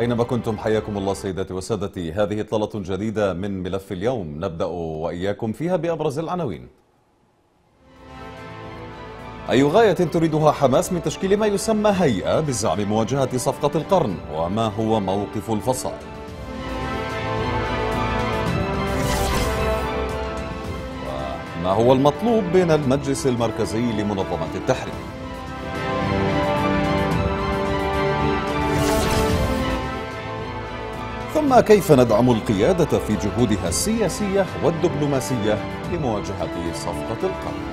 أينما كنتم حياكم الله سيداتي وسادتي هذه طلة جديدة من ملف اليوم نبدأ وإياكم فيها بأبرز العناوين أي غاية تريدها حماس من تشكيل ما يسمى هيئة بالزعم مواجهة صفقة القرن وما هو موقف الفصائل ما هو المطلوب بين المجلس المركزي لمنظمة التحرير أما كيف ندعم القيادة في جهودها السياسية والدبلوماسية لمواجهة صفقة القرن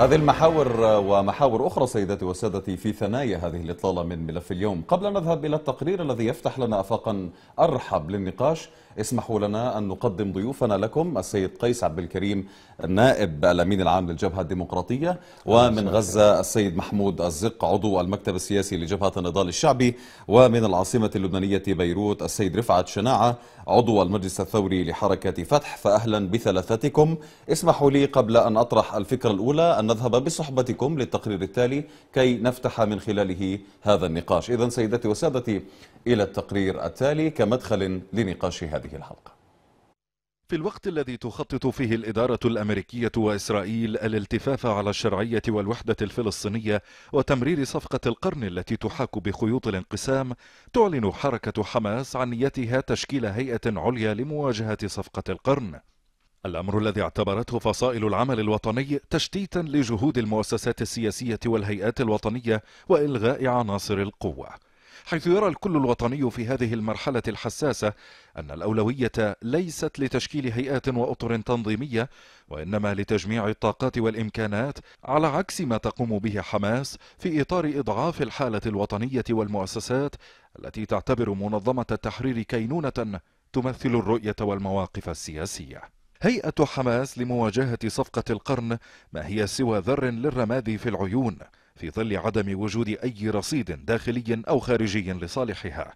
هذه المحاور ومحاور أخرى سيداتي وسادتي في ثنايا هذه الإطلالة من ملف اليوم قبل أن نذهب إلى التقرير الذي يفتح لنا أفاقا أرحب للنقاش اسمحوا لنا أن نقدم ضيوفنا لكم السيد قيس عبد الكريم نائب الأمين العام للجبهة الديمقراطية ومن غزة السيد محمود الزق عضو المكتب السياسي لجبهة النضال الشعبي ومن العاصمة اللبنانية بيروت السيد رفعت شناعة عضو المجلس الثوري لحركة فتح فأهلا بثلاثتكم اسمحوا لي قبل أن أطرح الفكرة الأولى أن نذهب بصحبتكم للتقرير التالي كي نفتح من خلاله هذا النقاش إذا سيدتي وسادتي إلى التقرير التالي كمدخل لنقاش هذا هذه الحلقة في الوقت الذي تخطط فيه الإدارة الأمريكية وإسرائيل الالتفاف على الشرعية والوحدة الفلسطينية وتمرير صفقة القرن التي تحاك بخيوط الانقسام تعلن حركة حماس عن نيتها تشكيل هيئة عليا لمواجهة صفقة القرن الأمر الذي اعتبرته فصائل العمل الوطني تشتيتا لجهود المؤسسات السياسية والهيئات الوطنية وإلغاء عناصر القوة حيث يرى الكل الوطني في هذه المرحلة الحساسة أن الأولوية ليست لتشكيل هيئات وأطر تنظيمية وإنما لتجميع الطاقات والإمكانات على عكس ما تقوم به حماس في إطار إضعاف الحالة الوطنية والمؤسسات التي تعتبر منظمة التحرير كينونة تمثل الرؤية والمواقف السياسية هيئة حماس لمواجهة صفقة القرن ما هي سوى ذر للرماد في العيون في ظل عدم وجود أي رصيد داخلي أو خارجي لصالحها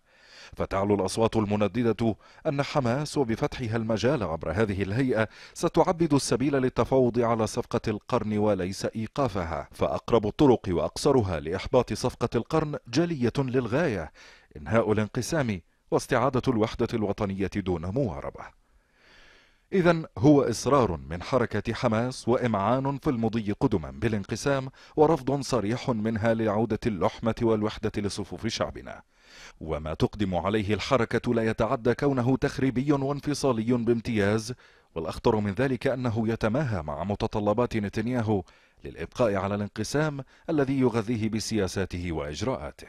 فتعلو الأصوات المنددة أن حماس وبفتحها المجال عبر هذه الهيئة ستعبد السبيل للتفاوض على صفقة القرن وليس إيقافها فأقرب الطرق وأقصرها لإحباط صفقة القرن جلية للغاية إنهاء الانقسام واستعادة الوحدة الوطنية دون مواربة إذا هو إصرار من حركة حماس وإمعان في المضي قدما بالانقسام ورفض صريح منها لعودة اللحمة والوحدة لصفوف شعبنا وما تقدم عليه الحركة لا يتعدى كونه تخريبي وانفصالي بامتياز والأخطر من ذلك أنه يتماهى مع متطلبات نتنياهو للإبقاء على الانقسام الذي يغذيه بسياساته وإجراءاته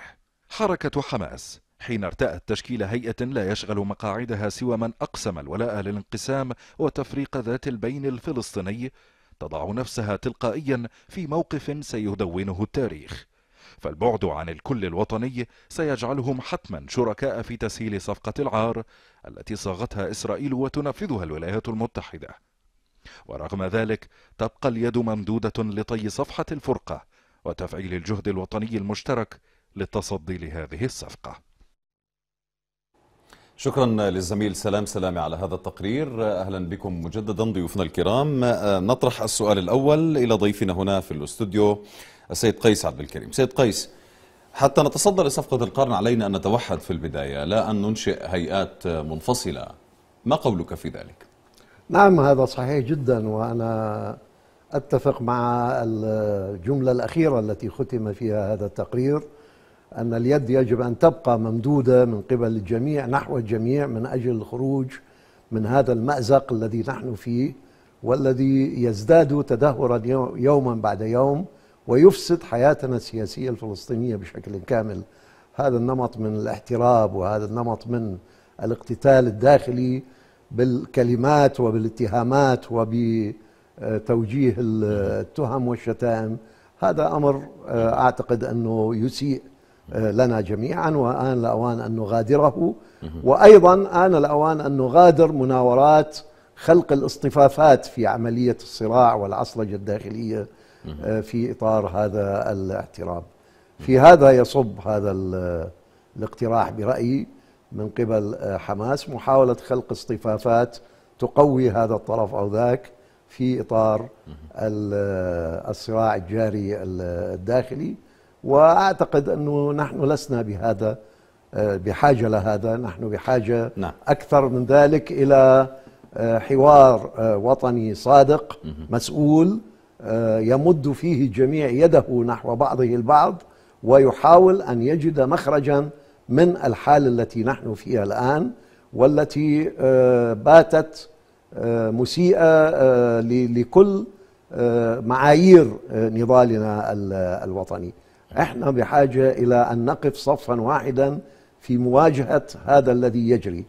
حركة حماس حين ارتأت تشكيل هيئة لا يشغل مقاعدها سوى من أقسم الولاء للانقسام وتفريق ذات البين الفلسطيني تضع نفسها تلقائيا في موقف سيدونه التاريخ فالبعد عن الكل الوطني سيجعلهم حتما شركاء في تسهيل صفقة العار التي صاغتها إسرائيل وتنفذها الولايات المتحدة ورغم ذلك تبقى اليد ممدودة لطي صفحة الفرقة وتفعيل الجهد الوطني المشترك للتصدي لهذه الصفقه شكرا للزميل سلام سلامي على هذا التقرير أهلا بكم مجددا ضيوفنا الكرام نطرح السؤال الأول إلى ضيفنا هنا في الاستوديو السيد قيس عبد الكريم سيد قيس حتى نتصدى لصفقة القرن علينا أن نتوحد في البداية لا أن ننشئ هيئات منفصلة ما قولك في ذلك؟ نعم هذا صحيح جدا وأنا أتفق مع الجملة الأخيرة التي ختم فيها هذا التقرير أن اليد يجب أن تبقى ممدودة من قبل الجميع نحو الجميع من أجل الخروج من هذا المأزق الذي نحن فيه والذي يزداد تدهورا يوما بعد يوم ويفسد حياتنا السياسية الفلسطينية بشكل كامل هذا النمط من الاحتراب وهذا النمط من الاقتتال الداخلي بالكلمات وبالاتهامات وبتوجيه التهم والشتائم هذا امر آه، اعتقد انه يسيء آه، لنا جميعا وآن الأوان أن نغادره وأيضا آن الأوان أن نغادر مناورات خلق الاصطفافات في عملية الصراع والعصلجة الداخلية آه، في إطار هذا الاعتراض في هذا يصب هذا الاقتراح برأيي من قبل آه، حماس محاولة خلق اصطفافات تقوي هذا الطرف أو ذاك في إطار الصراع الجاري الداخلي واعتقد انه نحن لسنا بهذا آه، بحاجه لهذا نحن بحاجه نعم. اكثر من ذلك الى آه، حوار آه، وطني صادق مسؤول يمد فيه الجميع يده نحو بعضه البعض ويحاول ان يجد مخرجا من الحال التي نحن فيها الان والتي باتت مسيئه لكل معايير نضالنا الوطني احنا بحاجه الى ان نقف صفا واحدا في مواجهه هذا الذي يجري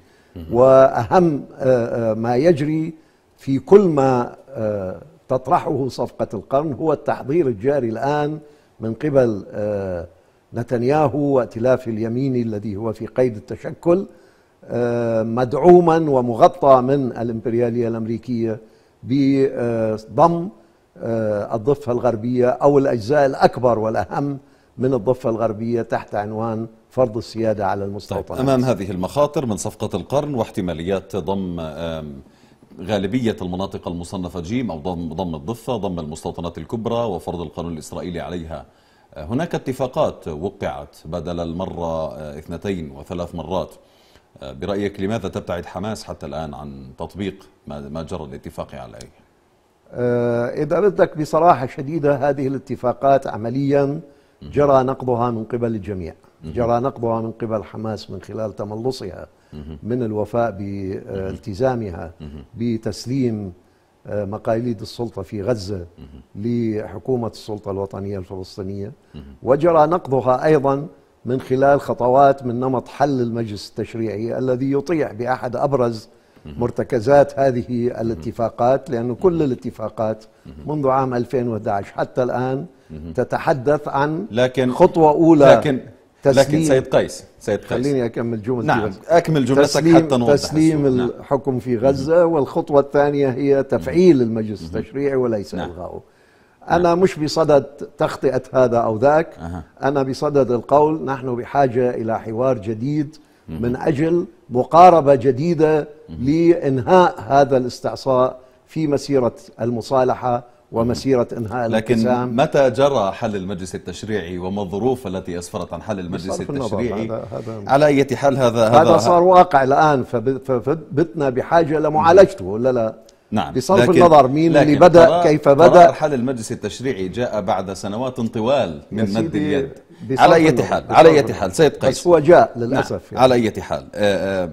واهم آه، آه، ما يجري في كل ما آه، تطرحه صفقه القرن هو التحضير الجاري الان من قبل نتنياهو واتلاف اليمين الذي هو في قيد التشكل مدعوما ومغطى من الامبرياليه الامريكيه بضم الضفه الغربيه او الاجزاء الاكبر والاهم من الضفة الغربية تحت عنوان فرض السيادة على المستوطنات طيب أمام هذه المخاطر من صفقة القرن واحتماليات ضم غالبية المناطق المصنفة جيم أو ضم, ضم الضفة ضم المستوطنات الكبرى وفرض القانون الإسرائيلي عليها هناك اتفاقات وقعت بدل المرة آه، اثنتين وثلاث مرات آه، برأيك لماذا تبتعد حماس حتى الآن عن تطبيق ما جرى الاتفاق عليه آه، إذا بدك بصراحة شديدة هذه الاتفاقات عملياً جرى نقضها من قبل الجميع جرى نقضها من قبل حماس من خلال تملصها من الوفاء بالتزامها بتسليم آه، مقاليد السلطة في غزة لحكومة السلطة الوطنية الفلسطينية وجرى نقضها أيضا من خلال خطوات من نمط حل المجلس التشريعي الذي يطيع بأحد أبرز مرتكزات هذه الاتفاقات لأن كل الاتفاقات منذ عام 2011 حتى الآن تتحدث عن لكن خطوة أولى لكن تسليم لكن سيد قيس سيد قيس خليني أكمل جملة نعم أكمل جملتك تسليم حتى نوضح تسليم نعم. الحكم في غزة والخطوة الثانية هي تفعيل المجلس التشريعي وليس نعم. إلغاؤه نعم. أنا مش بصدد تخطئة هذا أو ذاك أه. أنا بصدد القول نحن بحاجة إلى حوار جديد من أجل مقاربة جديدة لإنهاء هذا الاستعصاء في مسيرة المصالحة ومسيرة إنهاء الانقسام لكن متى جرى حل المجلس التشريعي وما الظروف التي أسفرت عن حل المجلس التشريعي هذا هذا على أي حال هذا هذا, هذا صار واقع الآن فبتنا بحاجة لمعالجته ولا لا نعم بصرف لكن النظر مين لكن اللي بدأ كيف بدأ حل المجلس التشريعي جاء بعد سنوات طوال من مد اليد على أي حال على أي حال سيد قيس بس هو جاء للأسف نعم يعني. على أي حال آه،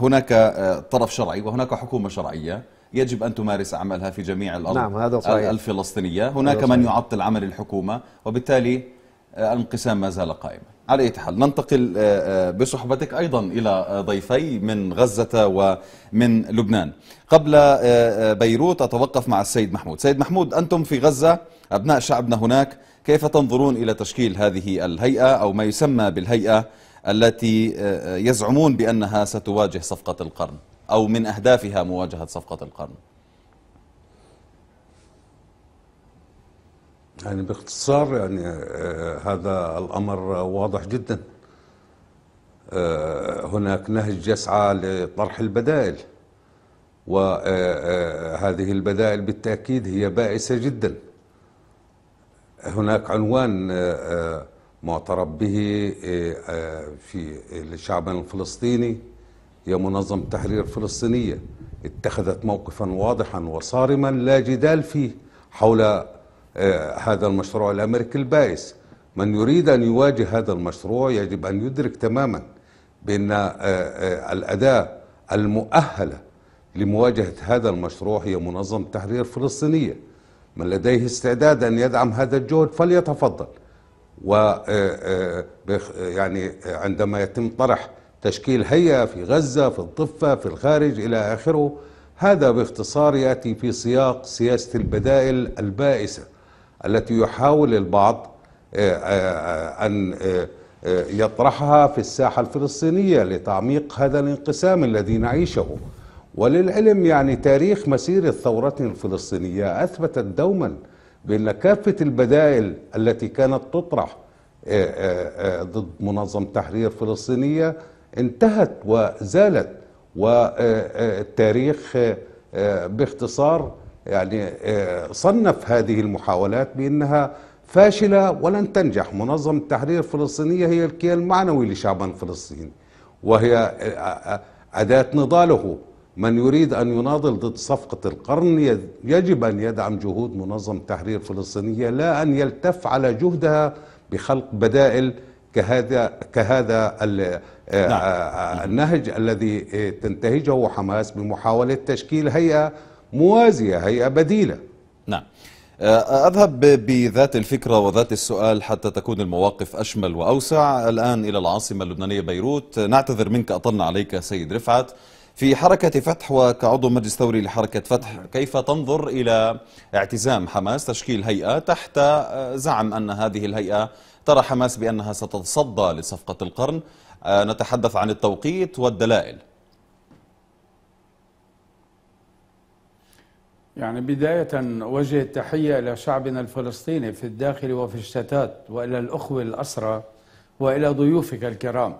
هناك آه، طرف شرعي وهناك حكومة شرعية يجب أن تمارس عملها في جميع الأرض نعم هذا صحيح. الفلسطينية هناك صحيح. من يعطل عمل الحكومة وبالتالي آه، الانقسام ما زال قائما على أي حال ننتقل آه، آه، بصحبتك أيضا إلى ضيفي من غزة ومن لبنان قبل بيروت أتوقف مع السيد محمود سيد محمود أنتم في غزة أبناء شعبنا هناك كيف تنظرون إلى تشكيل هذه الهيئة أو ما يسمى بالهيئة التي يزعمون بأنها ستواجه صفقة القرن أو من أهدافها مواجهة صفقة القرن يعني باختصار يعني آه، هذا الأمر واضح جدا آه، هناك نهج يسعى لطرح البدائل وهذه آه، البدائل بالتأكيد هي بائسة جدا هناك عنوان معترف به في الشعب الفلسطيني هي منظمة تحرير فلسطينية اتخذت موقفا واضحا وصارما لا جدال فيه حول آه، هذا المشروع الأمريكي البائس من يريد أن يواجه هذا المشروع يجب أن يدرك تماما بأن آه، آه، الأداة المؤهلة لمواجهة هذا المشروع هي منظمة تحرير فلسطينية من لديه استعداد أن يدعم هذا الجهد فليتفضل و يعني عندما يتم طرح تشكيل هيئة في غزة في الضفة في الخارج إلى آخره هذا باختصار يأتي في سياق سياسة البدائل البائسة التي يحاول البعض آه، آه، أن آه، يطرحها في الساحة الفلسطينية لتعميق هذا الانقسام الذي نعيشه وللعلم يعني تاريخ مسير الثورة الفلسطينية أثبتت دوما بأن كافة البدائل التي كانت تطرح ضد منظمة تحرير فلسطينية انتهت وزالت والتاريخ آه، باختصار يعني آه، صنف هذه المحاولات بانها فاشله ولن تنجح منظمه التحرير الفلسطينيه هي الكيان المعنوي لشعبنا الفلسطيني وهي آه، اداه نضاله من يريد ان يناضل ضد صفقه القرن يجب ان يدعم جهود منظمه التحرير الفلسطينيه لا ان يلتف على جهدها بخلق بدائل كهذا كهذا آه، نعم. آه، آه، النهج الذي تنتهجه حماس بمحاولة تشكيل هيئة موازية هيئة بديلة نعم أذهب بذات الفكرة وذات السؤال حتى تكون المواقف أشمل وأوسع الآن إلى العاصمة اللبنانية بيروت نعتذر منك أطلنا عليك سيد رفعت في حركة فتح وكعضو مجلس ثوري لحركة فتح كيف تنظر إلى اعتزام حماس تشكيل هيئة تحت زعم أن هذه الهيئة ترى حماس بأنها ستتصدى لصفقة القرن آه، نتحدث عن التوقيت والدلائل يعني بداية وجه التحية إلى شعبنا الفلسطيني في الداخل وفي الشتات وإلى الأخوة الأسرى وإلى ضيوفك الكرام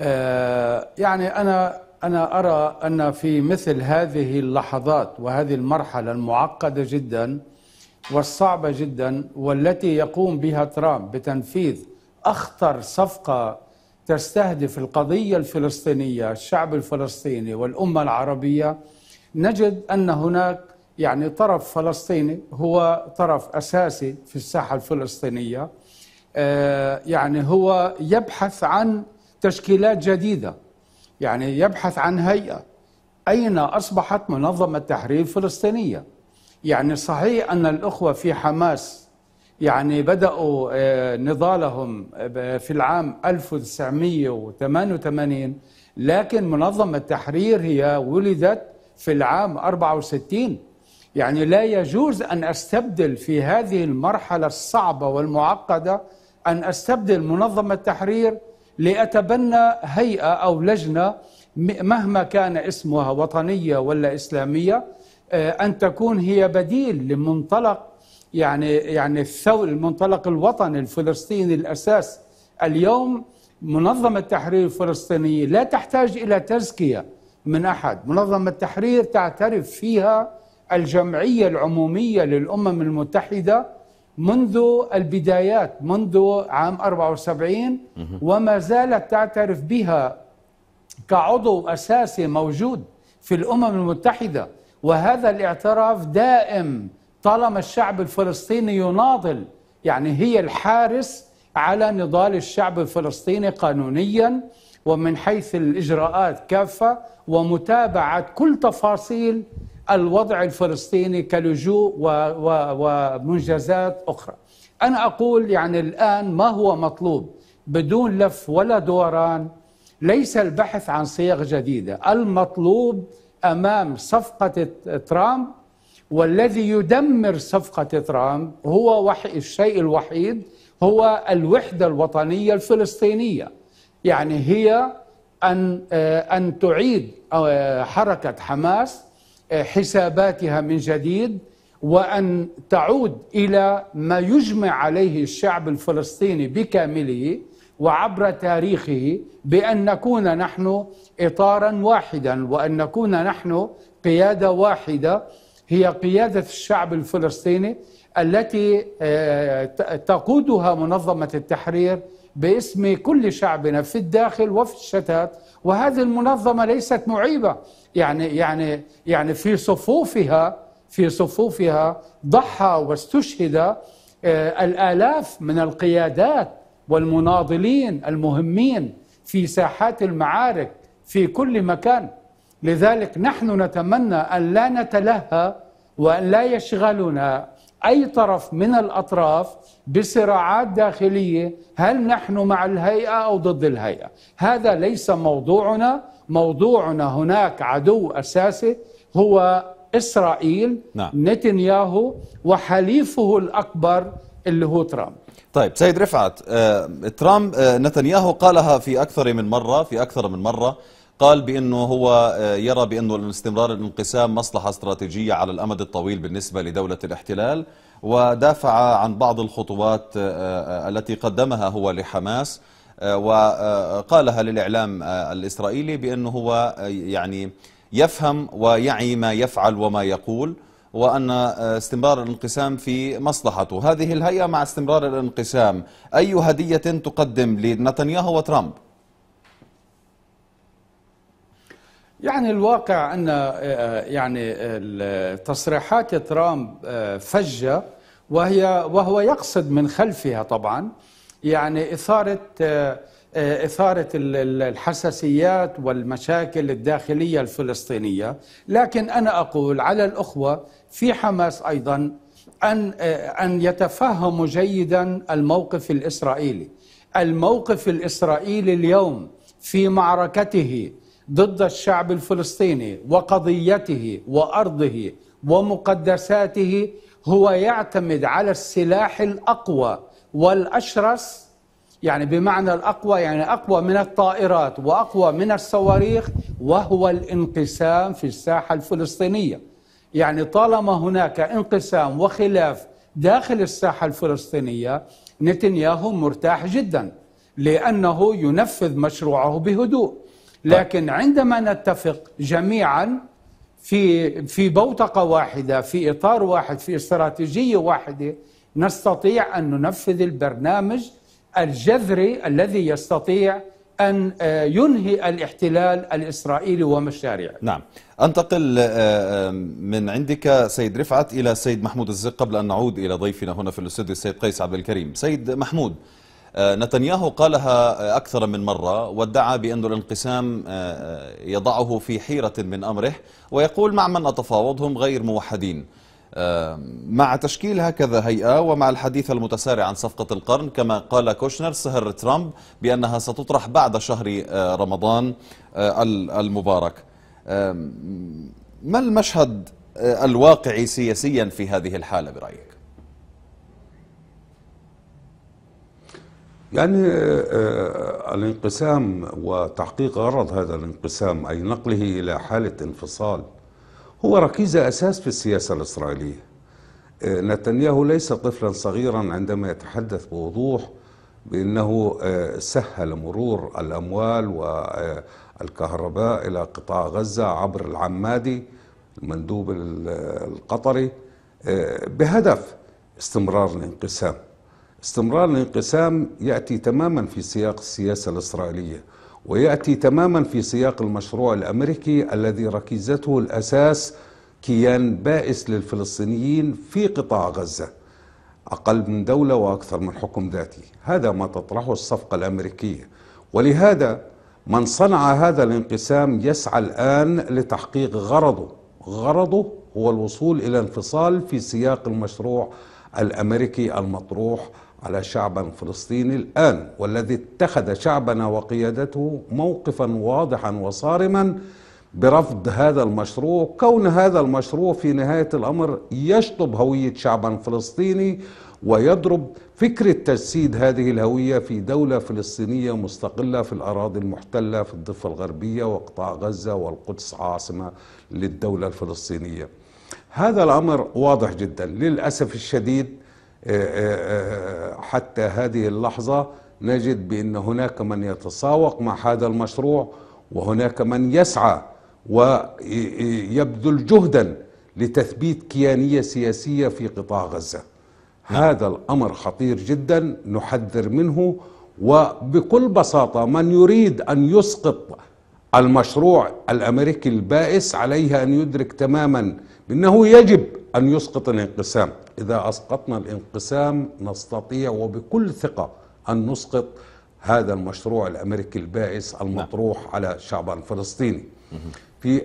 آه، يعني أنا أنا أرى أن في مثل هذه اللحظات وهذه المرحلة المعقدة جدا والصعبة جدا والتي يقوم بها ترامب بتنفيذ أخطر صفقة تستهدف القضية الفلسطينية الشعب الفلسطيني والأمة العربية نجد أن هناك يعني طرف فلسطيني هو طرف أساسي في الساحة الفلسطينية آه، يعني هو يبحث عن تشكيلات جديدة يعني يبحث عن هيئة أين أصبحت منظمة تحرير فلسطينية يعني صحيح أن الأخوة في حماس يعني بدأوا آه، نضالهم آه، في العام 1988 لكن منظمة التحرير هي ولدت في العام 64 يعني لا يجوز أن أستبدل في هذه المرحلة الصعبة والمعقدة أن أستبدل منظمة التحرير لأتبنى هيئة أو لجنة مهما كان اسمها وطنية ولا إسلامية آه، أن تكون هي بديل لمنطلق يعني يعني الثور المنطلق الوطني الفلسطيني الاساس اليوم منظمه التحرير الفلسطينيه لا تحتاج الى تزكيه من احد، منظمه التحرير تعترف فيها الجمعيه العموميه للامم المتحده منذ البدايات منذ عام 74 وما زالت تعترف بها كعضو اساسي موجود في الامم المتحده وهذا الاعتراف دائم طالما الشعب الفلسطيني يناضل يعني هي الحارس على نضال الشعب الفلسطيني قانونيا ومن حيث الاجراءات كافه ومتابعه كل تفاصيل الوضع الفلسطيني كلجوء ومنجزات اخرى. انا اقول يعني الان ما هو مطلوب بدون لف ولا دوران ليس البحث عن صيغ جديده، المطلوب امام صفقه ترامب والذي يدمر صفقة ترامب هو الشيء الوحيد هو الوحدة الوطنية الفلسطينية يعني هي أن آه، أن تعيد آه، حركة حماس آه، حساباتها من جديد وأن تعود إلى ما يجمع عليه الشعب الفلسطيني بكامله وعبر تاريخه بأن نكون نحن إطارا واحدا وأن نكون نحن قيادة واحدة هي قيادة الشعب الفلسطيني التي آه، تقودها منظمة التحرير باسم كل شعبنا في الداخل وفي الشتات وهذه المنظمة ليست معيبة يعني يعني يعني في صفوفها في صفوفها ضحى واستشهد آه، الآلاف من القيادات والمناضلين المهمين في ساحات المعارك في كل مكان لذلك نحن نتمنى أن لا نتلهى وأن لا يشغلنا أي طرف من الأطراف بصراعات داخلية هل نحن مع الهيئة أو ضد الهيئة هذا ليس موضوعنا موضوعنا هناك عدو أساسي هو إسرائيل نعم. نتنياهو وحليفه الأكبر اللي هو ترامب طيب سيد رفعت آه، ترامب آه، نتنياهو قالها في أكثر من مرة في أكثر من مرة قال بأنه هو آه، يرى بأنه استمرار الانقسام مصلحة استراتيجية على الأمد الطويل بالنسبة لدولة الاحتلال ودافع عن بعض الخطوات آه، آه، التي قدمها هو لحماس وقالها للإعلام الإسرائيلي بأنه هو يعني يفهم ويعي ما يفعل وما يقول وأن استمرار الانقسام في مصلحته هذه الهيئة مع استمرار الانقسام أي هدية تقدم لنتنياهو وترامب يعني الواقع ان آه، يعني تصريحات ترامب آه، فجه وهي وهو يقصد من خلفها طبعا يعني اثاره آه، اثاره الحساسيات والمشاكل الداخليه الفلسطينيه، لكن انا اقول على الاخوه في حماس ايضا ان ان يتفهموا جيدا الموقف الاسرائيلي. الموقف الاسرائيلي اليوم في معركته ضد الشعب الفلسطيني وقضيته وارضه ومقدساته هو يعتمد على السلاح الاقوى والاشرس يعني بمعنى الاقوى يعني اقوى من الطائرات واقوى من الصواريخ وهو الانقسام في الساحه الفلسطينيه. يعني طالما هناك انقسام وخلاف داخل الساحه الفلسطينيه نتنياهو مرتاح جدا لانه ينفذ مشروعه بهدوء طيب. لكن عندما نتفق جميعا في في بوتقه واحده في اطار واحد في استراتيجيه واحده نستطيع ان ننفذ البرنامج الجذري الذي يستطيع أن آه، ينهي الاحتلال الإسرائيلي ومشاريعه نعم أنتقل آه، آه، من عندك سيد رفعت إلى سيد محمود الزق قبل أن نعود إلى ضيفنا هنا في الاستوديو السيد قيس عبد الكريم سيد محمود آه، نتنياهو قالها أكثر من مرة وادعى بأن الانقسام آه، آه، يضعه في حيرة من أمره ويقول مع من أتفاوض هم غير موحدين مع تشكيل هكذا هيئة ومع الحديث المتسارع عن صفقة القرن كما قال كوشنر سهر ترامب بأنها ستطرح بعد شهر رمضان المبارك ما المشهد الواقعي سياسيا في هذه الحالة برأيك؟ يعني آه، آه، الانقسام وتحقيق غرض هذا الانقسام أي نقله إلى حالة انفصال هو ركيزة أساس في السياسة الإسرائيلية آه، نتنياهو ليس طفلا صغيرا عندما يتحدث بوضوح بأنه سهل مرور الأموال والكهرباء إلى قطاع غزة عبر العمادي المندوب القطري بهدف استمرار الانقسام استمرار الانقسام يأتي تماما في سياق السياسة الإسرائيلية ويأتي تماما في سياق المشروع الأمريكي الذي ركيزته الأساس كيان بائس للفلسطينيين في قطاع غزة أقل من دولة وأكثر من حكم ذاتي هذا ما تطرحه الصفقة الأمريكية ولهذا من صنع هذا الانقسام يسعى الآن لتحقيق غرضه غرضه هو الوصول إلى انفصال في سياق المشروع الأمريكي المطروح على شعبا فلسطيني الآن والذي اتخذ شعبنا وقيادته موقفا واضحا وصارما برفض هذا المشروع كون هذا المشروع في نهاية الأمر يشطب هوية شعبا فلسطيني ويضرب فكرة تجسيد هذه الهوية في دولة فلسطينية مستقلة في الأراضي المحتلة في الضفة الغربية وقطاع غزة والقدس عاصمة للدولة الفلسطينية هذا الأمر واضح جدا للأسف الشديد آه، آه، آه، حتى هذه اللحظة نجد بأن هناك من يتساوق مع هذا المشروع وهناك من يسعى ويبذل جهدا لتثبيت كيانية سياسية في قطاع غزة نعم. هذا الأمر خطير جدا نحذر منه وبكل بساطة من يريد أن يسقط المشروع الأمريكي البائس عليه أن يدرك تماما بأنه يجب أن يسقط الانقسام إذا أسقطنا الانقسام نستطيع وبكل ثقة أن نسقط هذا المشروع الأمريكي البائس نعم. المطروح على الشعب الفلسطيني في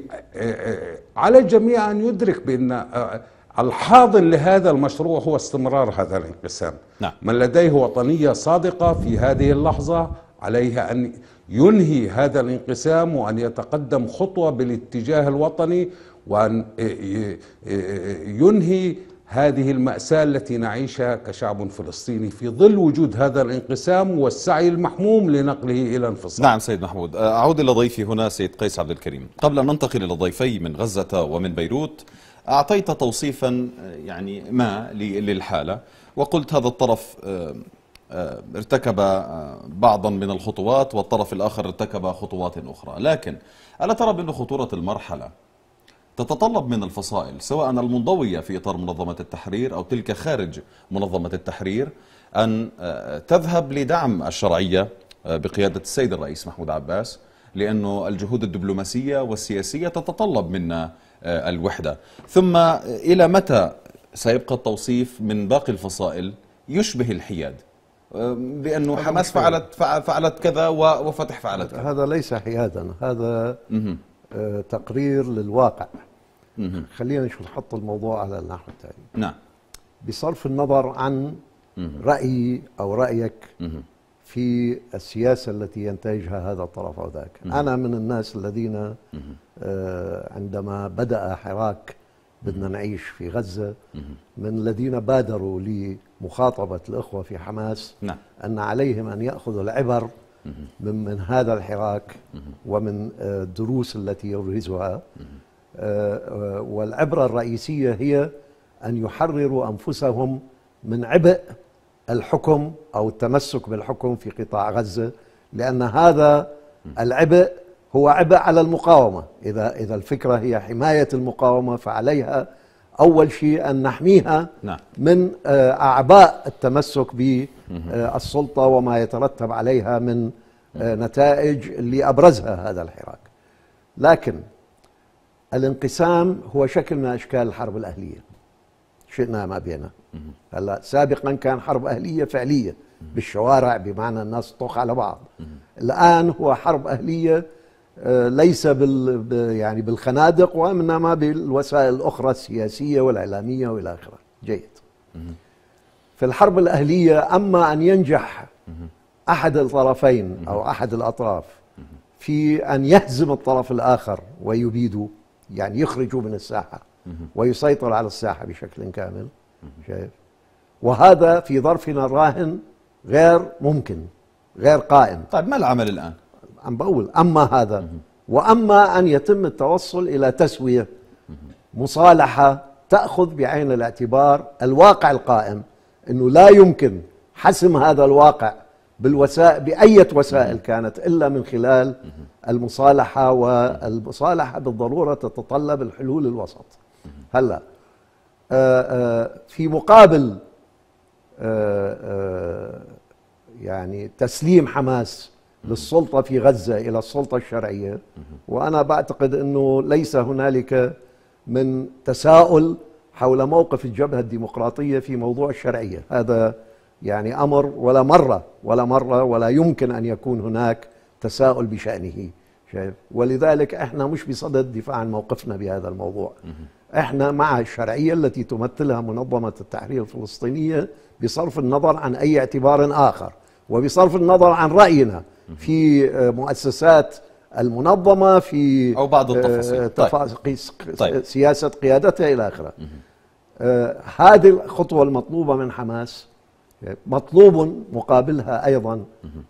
على الجميع أن يدرك بأن آه، الحاضن لهذا المشروع هو استمرار هذا الانقسام نعم. من لديه وطنية صادقة في هذه اللحظة عليه أن ينهي هذا الانقسام وأن يتقدم خطوة بالاتجاه الوطني وأن ينهي هذه المأساة التي نعيشها كشعب فلسطيني في ظل وجود هذا الانقسام والسعي المحموم لنقله إلى انفصال نعم سيد محمود أعود إلى ضيفي هنا سيد قيس عبد الكريم قبل أن ننتقل إلى ضيفي من غزة ومن بيروت أعطيت توصيفا يعني ما للحالة وقلت هذا الطرف ارتكب بعضا من الخطوات والطرف الآخر ارتكب خطوات أخرى لكن ألا ترى بأن خطورة المرحلة تتطلب من الفصائل سواء المنضوية في إطار منظمة التحرير أو تلك خارج منظمة التحرير أن آه، تذهب لدعم الشرعية آه، بقيادة السيد الرئيس محمود عباس لأنه الجهود الدبلوماسية والسياسية تتطلب منا آه، الوحدة ثم إلى متى سيبقى التوصيف من باقي الفصائل يشبه الحياد بانه حماس فعلت فعلت كذا وفتح فعلت كذا هذا ليس حيادا هذا آه، تقرير للواقع خلينا نشوف نحط الموضوع على النحو التالي نعم بصرف النظر عن رأيي أو رأيك في السياسة التي ينتهجها هذا الطرف أو ذاك أنا من الناس الذين آه، عندما بدأ حراك بدنا نعيش في غزة من الذين بادروا لمخاطبة الإخوة في حماس نعم. أن عليهم أن يأخذوا العبر من, من هذا الحراك ومن آه، الدروس التي يبرزها آه، آه، والعبرة الرئيسية هي أن يحرروا أنفسهم من عبء الحكم أو التمسك بالحكم في قطاع غزة لأن هذا العبء هو عبء على المقاومة إذا إذا الفكرة هي حماية المقاومة فعليها أول شيء أن نحميها نعم. من آه، أعباء التمسك بالسلطة وما يترتب عليها من آه، نتائج اللي أبرزها هذا الحراك لكن الانقسام هو شكل من أشكال الحرب الأهلية شئنا ما بينا هلا سابقا كان حرب أهلية فعلية بالشوارع بمعنى الناس تطخ على بعض الآن هو حرب أهلية آه، ليس بال يعني بالخنادق وانما بالوسائل الاخرى السياسيه والاعلاميه والى اخره جيد في الحرب الاهليه اما ان ينجح احد الطرفين او احد الاطراف في ان يهزم الطرف الاخر ويبيده يعني يخرجه من الساحه ويسيطر على الساحه بشكل كامل شايف وهذا في ظرفنا الراهن غير ممكن غير قائم طيب ما العمل الان عم بقول أما هذا وأما أن يتم التوصل إلى تسوية مصالحة تأخذ بعين الاعتبار الواقع القائم أنه لا يمكن حسم هذا الواقع بالوسائل بأية وسائل كانت إلا من خلال المصالحة والمصالحة بالضرورة تتطلب الحلول الوسط هلأ آه، آه، في مقابل آه، يعني تسليم حماس للسلطه في غزه الى السلطه الشرعيه وانا بعتقد انه ليس هنالك من تساؤل حول موقف الجبهه الديمقراطيه في موضوع الشرعيه هذا يعني امر ولا مره ولا مره ولا يمكن ان يكون هناك تساؤل بشانه شايف ولذلك احنا مش بصدد دفاع عن موقفنا بهذا الموضوع احنا مع الشرعيه التي تمثلها منظمه التحرير الفلسطينيه بصرف النظر عن اي اعتبار اخر وبصرف النظر عن راينا في آه، مؤسسات المنظمه في او بعض آه، التفاصيل طيب. طيب. سياسه قيادتها الى اخره آه، هذه الخطوه المطلوبه من حماس مطلوب مقابلها ايضا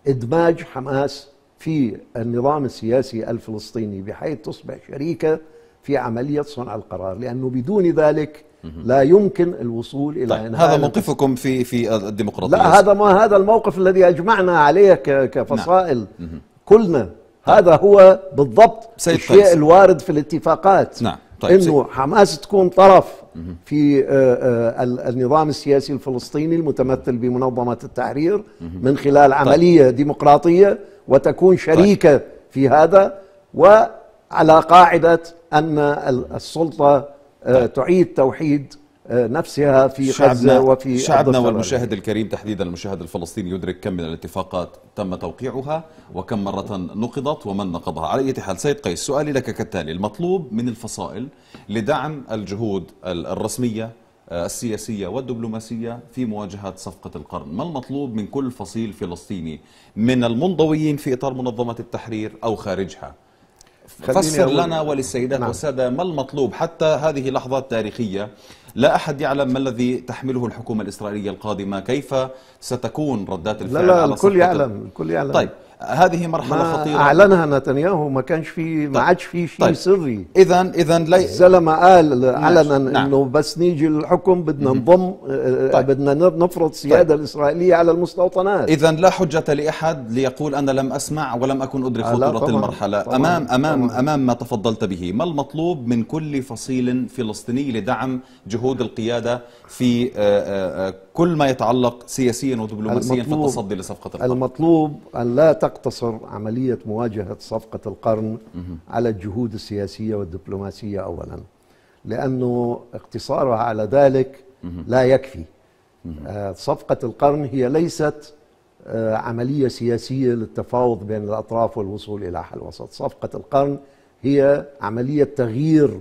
ادماج حماس في النظام السياسي الفلسطيني بحيث تصبح شريكه في عمليه صنع القرار لانه بدون ذلك لا يمكن الوصول الى طيب انهاء هذا موقفكم في في الديمقراطيه لا هذا ما هذا الموقف الذي اجمعنا عليه كفصائل نعم. كلنا طيب. هذا هو بالضبط سيد الشيء قيس. الوارد في الاتفاقات نعم طيب انه سيد. حماس تكون طرف في آه، آه، النظام السياسي الفلسطيني المتمثل بمنظمه التحرير من خلال طيب. عمليه طيب. ديمقراطيه وتكون طيب. شريكه طيب. في هذا وعلى قاعده ان السلطه آه، تعيد توحيد آه، نفسها في غزة وفي شعبنا والمشاهد الكريم تحديدا المشاهد الفلسطيني يدرك كم من الاتفاقات تم توقيعها وكم مرة نقضت ومن نقضها على أي حال سيد قيس سؤالي لك كالتالي المطلوب من الفصائل لدعم الجهود الرسمية آه، السياسية والدبلوماسية في مواجهة صفقة القرن ما المطلوب من كل فصيل فلسطيني من المنضويين في إطار منظمة التحرير أو خارجها فسر لنا وللسيدات نعم. والسادة ما المطلوب حتى هذه لحظات تاريخية لا أحد يعلم ما الذي تحمله الحكومة الإسرائيلية القادمة كيف ستكون ردات الفعل لا لا الكل يعلم الكل يعلم طيب هذه مرحله ما خطيره اعلنها نتنياهو ما كانش في ما طيب. عادش في شيء طيب. سري اذا اذا لي... الزلمه قال علنا نعم. انه نعم. بس نيجي الحكم بدنا نضم آه، آه، طيب. بدنا نفرض طيب. سياده طيب. الاسرائيليه على المستوطنات اذا لا حجه لاحد ليقول انا لم اسمع ولم اكن ادرك آه، خطوره طبعاً. المرحله طبعاً. امام امام طبعاً. امام ما تفضلت به ما المطلوب من كل فصيل فلسطيني لدعم جهود القياده في كل ما يتعلق سياسيا ودبلوماسيا في التصدي لصفقه القرار المطلوب ان لا تق تقتصر عملية مواجهة صفقة القرن على الجهود السياسية والدبلوماسية أولا لأنه اقتصارها على ذلك لا يكفي آه، صفقة القرن هي ليست آه، عملية سياسية للتفاوض بين الأطراف والوصول إلى حل وسط صفقة القرن هي عملية تغيير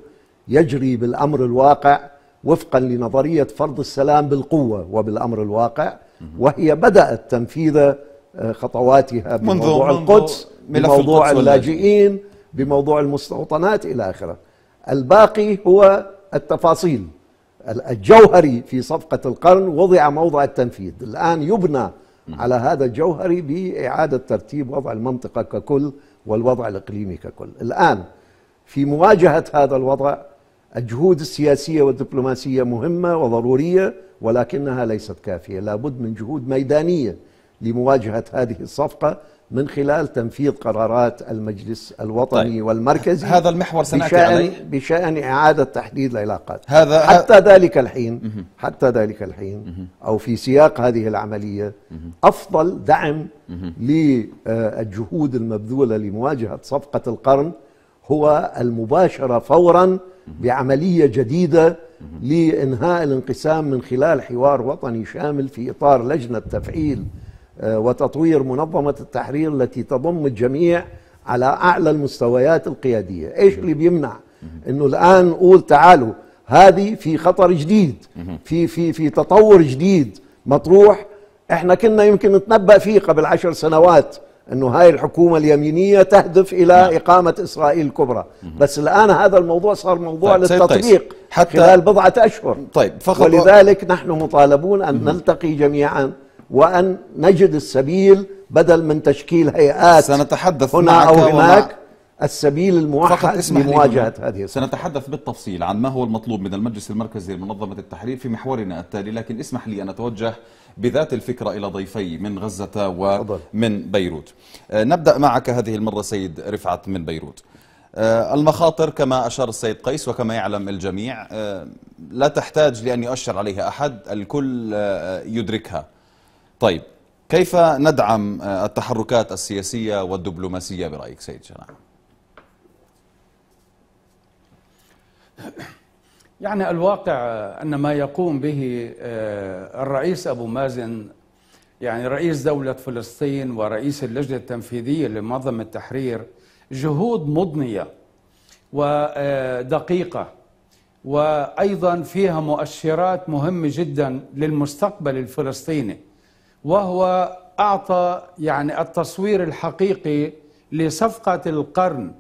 يجري بالأمر الواقع وفقا لنظرية فرض السلام بالقوة وبالأمر الواقع وهي بدأت تنفيذه خطواتها بموضوع منذ القدس بموضوع اللاجئين بموضوع المستوطنات إلى آخره الباقي هو التفاصيل الجوهري في صفقة القرن وضع موضع التنفيذ الآن يبنى على هذا الجوهري بإعادة ترتيب وضع المنطقة ككل والوضع الإقليمي ككل الآن في مواجهة هذا الوضع الجهود السياسية والدبلوماسية مهمة وضرورية ولكنها ليست كافية لابد من جهود ميدانية لمواجهة هذه الصفقة من خلال تنفيذ قرارات المجلس الوطني طيب. والمركزي هذا المحور سنأتي بشأن, عليه. بشأن إعادة تحديد العلاقات هذا حتى ه... ذلك الحين حتى ذلك الحين أو في سياق هذه العملية أفضل دعم للجهود المبذولة لمواجهة صفقة القرن هو المباشرة فورا بعملية جديدة لإنهاء الانقسام من خلال حوار وطني شامل في إطار لجنة تفعيل آه، وتطوير منظمة التحرير التي تضم الجميع على أعلى المستويات القيادية إيش اللي بيمنع أنه الآن نقول تعالوا هذه في خطر جديد في في في تطور جديد مطروح احنا كنا يمكن نتنبأ فيه قبل عشر سنوات انه هاي الحكومه اليمينيه تهدف الى نعم. اقامه اسرائيل الكبرى بس الان هذا الموضوع صار موضوع طيب للتطبيق حتى خلال بضعه اشهر طيب فقط ولذلك نحن مطالبون ان نلتقي جميعا وأن نجد السبيل بدل من تشكيل هيئات سنتحدث هنا معك أو هناك السبيل الموحد لمواجهة هذه الصحة. سنتحدث بالتفصيل عن ما هو المطلوب من المجلس المركزي لمنظمة التحرير في محورنا التالي لكن اسمح لي أن أتوجه بذات الفكرة إلى ضيفي من غزة ومن بيروت آه، نبدأ معك هذه المرة سيد رفعت من بيروت آه، المخاطر كما أشار السيد قيس وكما يعلم الجميع آه، لا تحتاج لأن يؤشر عليها أحد الكل يدركها طيب كيف ندعم آه، التحركات السياسية والدبلوماسية برأيك سيد شناع يعني الواقع آه، أن ما يقوم به آه، الرئيس أبو مازن يعني رئيس دولة فلسطين ورئيس اللجنة التنفيذية لمنظمة التحرير جهود مضنية ودقيقة وأيضا فيها مؤشرات مهمة جدا للمستقبل الفلسطيني وهو أعطى يعني التصوير الحقيقي لصفقة القرن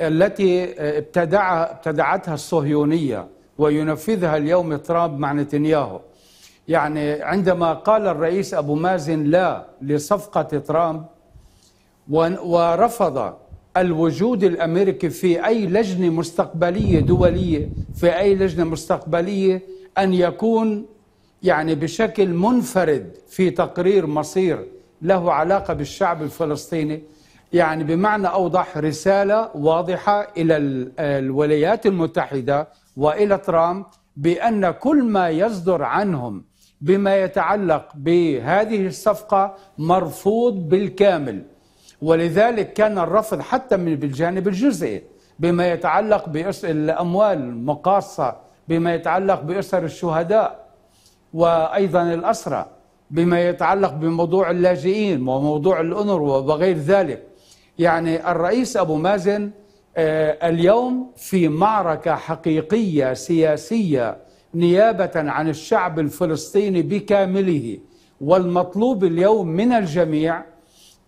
التي ابتدعها ابتدعتها الصهيونية وينفذها اليوم ترامب مع نتنياهو يعني عندما قال الرئيس أبو مازن لا لصفقة ترامب ورفض الوجود الامريكي في اي لجنه مستقبليه دوليه في اي لجنه مستقبليه ان يكون يعني بشكل منفرد في تقرير مصير له علاقة بالشعب الفلسطيني يعني بمعنى أوضح رسالة واضحة إلى الولايات المتحدة وإلى ترامب بأن كل ما يصدر عنهم بما يتعلق بهذه الصفقة مرفوض بالكامل ولذلك كان الرفض حتى من بالجانب الجزئي بما يتعلق باسر الاموال المقاصه بما يتعلق بأسر الشهداء وايضا الاسرى بما يتعلق بموضوع اللاجئين وموضوع الأنر وغير ذلك يعني الرئيس أبو مازن آه، اليوم في معركة حقيقية سياسية نيابة عن الشعب الفلسطيني بكامله والمطلوب اليوم من الجميع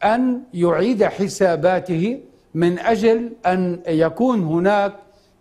أن يعيد حساباته من أجل أن يكون هناك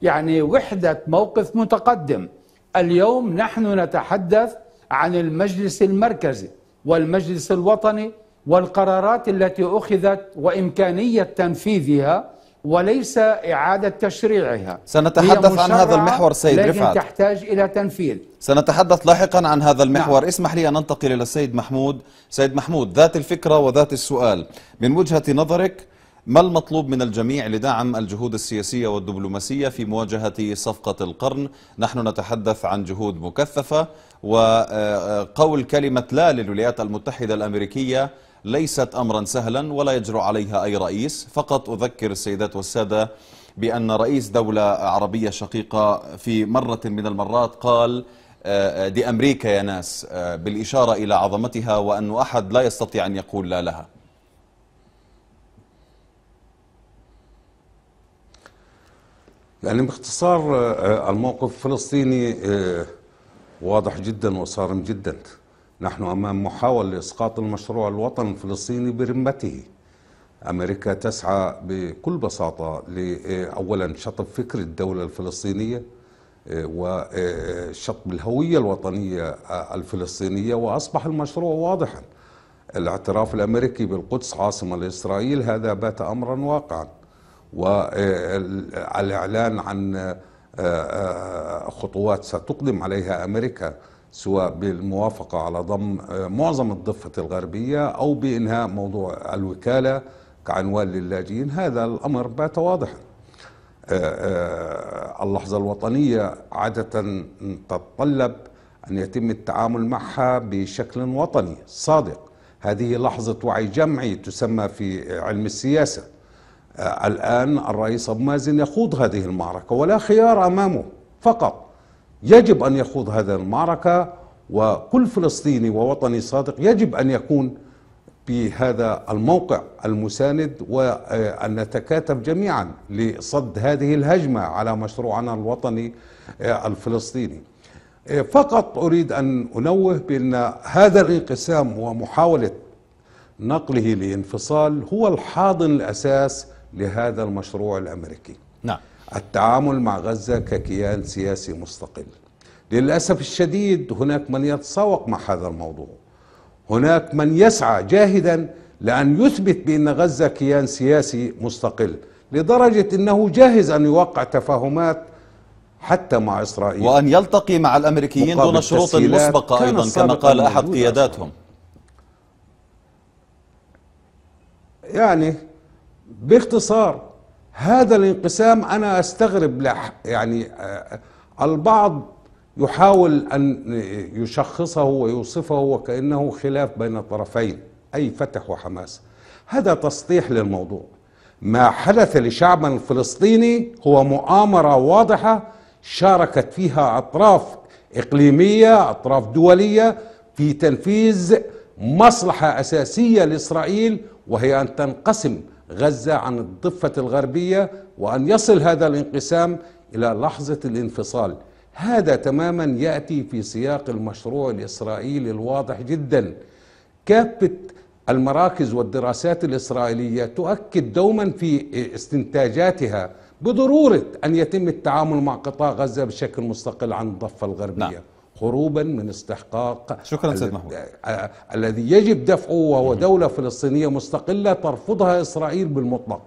يعني وحدة موقف متقدم اليوم نحن نتحدث عن المجلس المركزي والمجلس الوطني والقرارات التي أخذت وإمكانية تنفيذها وليس إعادة تشريعها سنتحدث عن هذا المحور سيد لكن رفعت تحتاج إلى تنفيذ سنتحدث لاحقا عن هذا نعم. المحور نعم. اسمح لي أن أنتقل إلى السيد محمود سيد محمود ذات الفكرة وذات السؤال من وجهة نظرك ما المطلوب من الجميع لدعم الجهود السياسية والدبلوماسية في مواجهة صفقة القرن نحن نتحدث عن جهود مكثفة وقول كلمة لا للولايات المتحدة الأمريكية ليست أمرا سهلا ولا يجرؤ عليها أي رئيس فقط أذكر السيدات والسادة بأن رئيس دولة عربية شقيقة في مرة من المرات قال آه، آه، دي أمريكا يا ناس آه، بالإشارة إلى عظمتها وأن أحد لا يستطيع أن يقول لا لها يعني باختصار آه، آه، الموقف الفلسطيني آه، واضح جدا وصارم جدا نحن امام محاوله لاسقاط المشروع الوطني الفلسطيني برمته امريكا تسعى بكل بساطه اولا شطب فكر الدوله الفلسطينيه وشطب الهويه الوطنيه الفلسطينيه واصبح المشروع واضحا الاعتراف الامريكي بالقدس عاصمه لاسرائيل هذا بات امرا واقعا والإعلان عن آه، آه، خطوات ستقدم عليها أمريكا سواء بالموافقة على ضم آه، معظم الضفة الغربية أو بإنهاء موضوع الوكالة كعنوان للاجئين هذا الأمر بات واضحا اللحظة الوطنية عادة تتطلب أن يتم التعامل معها بشكل وطني صادق هذه لحظة وعي جمعي تسمى في علم السياسة آه، الآن الرئيس أبو مازن يخوض هذه المعركة ولا خيار أمامه فقط يجب أن يخوض هذه المعركة وكل فلسطيني ووطني صادق يجب أن يكون بهذا الموقع المساند وأن نتكاتف جميعا لصد هذه الهجمة على مشروعنا الوطني آه، الفلسطيني آه، فقط أريد أن أنوه بأن هذا الانقسام ومحاولة نقله لانفصال هو الحاضن الأساس لهذا المشروع الأمريكي نعم. التعامل مع غزة ككيان سياسي مستقل للأسف الشديد هناك من يتسوق مع هذا الموضوع هناك من يسعى جاهدا لأن يثبت بأن غزة كيان سياسي مستقل لدرجة أنه جاهز أن يوقع تفاهمات حتى مع إسرائيل وأن يلتقي مع الأمريكيين دون شروط مسبقة أيضا كما قال أحد قياداتهم يعني باختصار هذا الانقسام انا استغرب يعني آه، البعض يحاول ان يشخصه ويوصفه وكانه خلاف بين الطرفين اي فتح وحماس هذا تسطيح للموضوع ما حدث لشعبنا الفلسطيني هو مؤامره واضحه شاركت فيها اطراف اقليميه اطراف دوليه في تنفيذ مصلحه اساسيه لاسرائيل وهي ان تنقسم غزة عن الضفة الغربية وأن يصل هذا الانقسام إلى لحظة الانفصال هذا تماما يأتي في سياق المشروع الإسرائيلي الواضح جدا كافة المراكز والدراسات الإسرائيلية تؤكد دوما في استنتاجاتها بضرورة أن يتم التعامل مع قطاع غزة بشكل مستقل عن الضفة الغربية نعم. هروبا من استحقاق شكرا سيد محمود آه، الذي يجب دفعه وهو دولة فلسطينية مستقلة ترفضها إسرائيل بالمطلق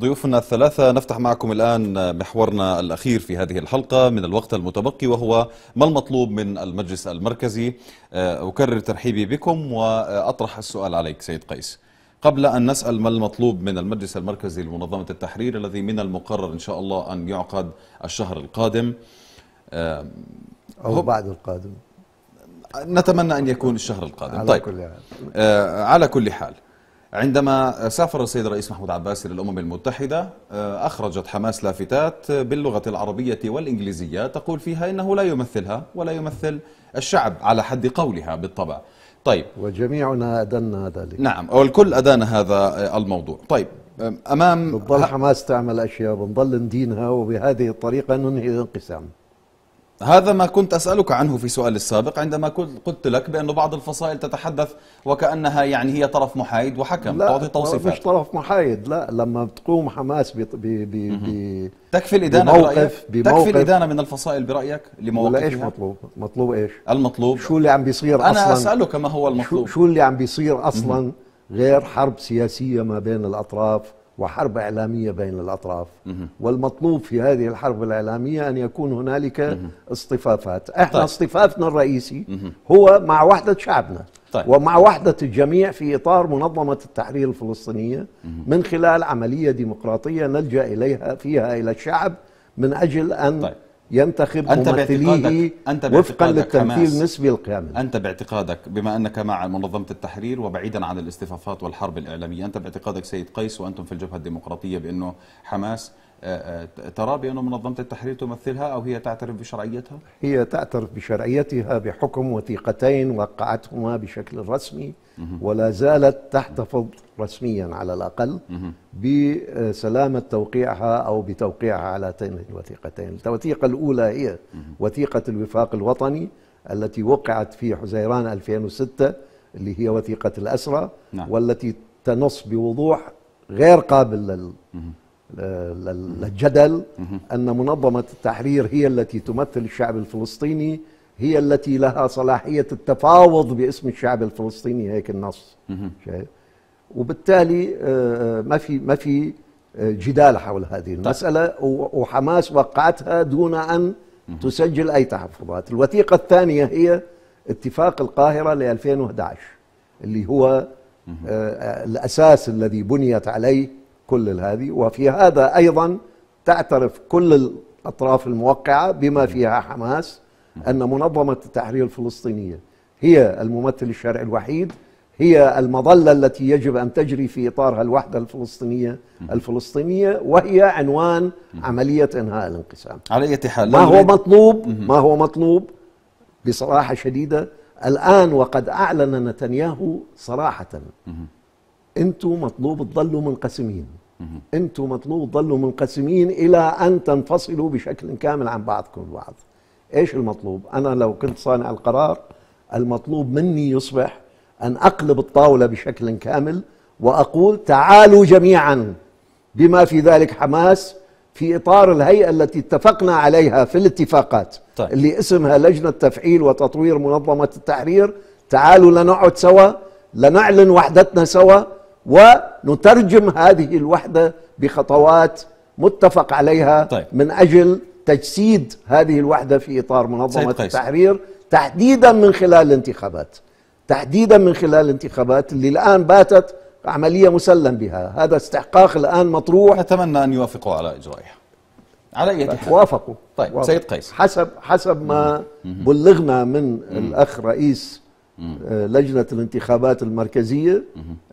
ضيوفنا الثلاثة نفتح معكم الآن محورنا الأخير في هذه الحلقة من الوقت المتبقي وهو ما المطلوب من المجلس المركزي آه، أكرر ترحيبي بكم وأطرح السؤال عليك سيد قيس قبل أن نسأل ما المطلوب من المجلس المركزي لمنظمة التحرير الذي من المقرر إن شاء الله أن يعقد الشهر القادم آه، أو بعد القادم نتمنى أن يكون الشهر القادم على طيب كل حال. آه على كل حال عندما سافر السيد الرئيس محمود عباس إلى الأمم المتحدة آه، أخرجت حماس لافتات باللغة العربية والإنجليزية تقول فيها إنه لا يمثلها ولا يمثل الشعب على حد قولها بالطبع طيب وجميعنا أدنا ذلك نعم والكل أدان هذا الموضوع طيب آه، امام بتضل حماس تعمل اشياء بنظل ندينها وبهذه الطريقه ننهي الانقسام هذا ما كنت أسألك عنه في سؤال السابق عندما قلت لك بأن بعض الفصائل تتحدث وكأنها يعني هي طرف محايد وحكم لا تعطي توصيفات مش طرف محايد لا لما بتقوم حماس ب ب تكفي الإدانة بموقف, بموقف تكفي الإدانة من الفصائل برأيك لمواقفها ولا إيش مطلوب مطلوب إيش المطلوب شو اللي عم بيصير أنا أصلا أنا أسألك ما هو المطلوب شو, شو اللي عم بيصير أصلا غير حرب سياسية ما بين الأطراف وحرب إعلامية بين الأطراف والمطلوب في هذه الحرب الإعلامية أن يكون هنالك اصطفافات إحنا طيب. اصطفافنا الرئيسي هو مع وحدة شعبنا طيب. ومع وحدة الجميع في إطار منظمة التحرير الفلسطينية من خلال عملية ديمقراطية نلجأ إليها فيها إلى الشعب من أجل أن طيب. ينتخب أنت ممثليه أنت وفقا للتمثيل النسبي القيمي أنت باعتقادك بما أنك مع منظمة التحرير وبعيدا عن الاستفافات والحرب الإعلامية أنت باعتقادك سيد قيس وأنتم في الجبهة الديمقراطية بأنه حماس ترى بأن منظمة التحرير تمثلها أو هي تعترف بشرعيتها؟ هي تعترف بشرعيتها بحكم وثيقتين وقعتهما بشكل رسمي ولا زالت تحتفظ رسميا على الأقل بسلامة توقيعها أو بتوقيعها على هاتين الوثيقتين الوثيقة الأولى هي وثيقة الوفاق الوطني التي وقعت في حزيران 2006 اللي هي وثيقة الأسرة نعم. والتي تنص بوضوح غير قابل لل للجدل أن منظمة التحرير هي التي تمثل الشعب الفلسطيني هي التي لها صلاحية التفاوض باسم الشعب الفلسطيني هيك النص شايف وبالتالي آه، آه، ما في ما في آه، جدال حول هذه طيب. المسألة وحماس وقعتها دون أن تسجل أي تحفظات الوثيقة الثانية هي اتفاق القاهرة ل 2011 اللي هو الأساس الذي بنيت عليه كل هذه وفي هذا أيضا تعترف كل الأطراف الموقعة بما فيها حماس أن منظمة التحرير الفلسطينية هي الممثل الشرعي الوحيد هي المظلة التي يجب أن تجري في إطارها الوحدة الفلسطينية الفلسطينية وهي عنوان عملية إنهاء الانقسام على أي حال ما هو مطلوب ما هو مطلوب بصراحة شديدة الآن وقد أعلن نتنياهو صراحة أنتم مطلوب تظلوا منقسمين انتم مطلوب ظلوا منقسمين الى ان تنفصلوا بشكل كامل عن بعضكم البعض ايش المطلوب انا لو كنت صانع القرار المطلوب مني يصبح ان اقلب الطاوله بشكل كامل واقول تعالوا جميعا بما في ذلك حماس في اطار الهيئه التي اتفقنا عليها في الاتفاقات طيب. اللي اسمها لجنه تفعيل وتطوير منظمه التحرير تعالوا لنقعد سوا لنعلن وحدتنا سوا ونترجم هذه الوحدة بخطوات متفق عليها طيب. من أجل تجسيد هذه الوحدة في إطار منظمة طيب، التحرير تحديدا من خلال الانتخابات تحديدا من خلال الانتخابات اللي الآن باتت عملية مسلم بها هذا استحقاق الآن مطروح نتمنى أن يوافقوا على إجرائها على أي حال وافقوا طيب وافق. سيد قيس حسب حسب ما بلغنا من الأخ رئيس آه، لجنة الانتخابات المركزية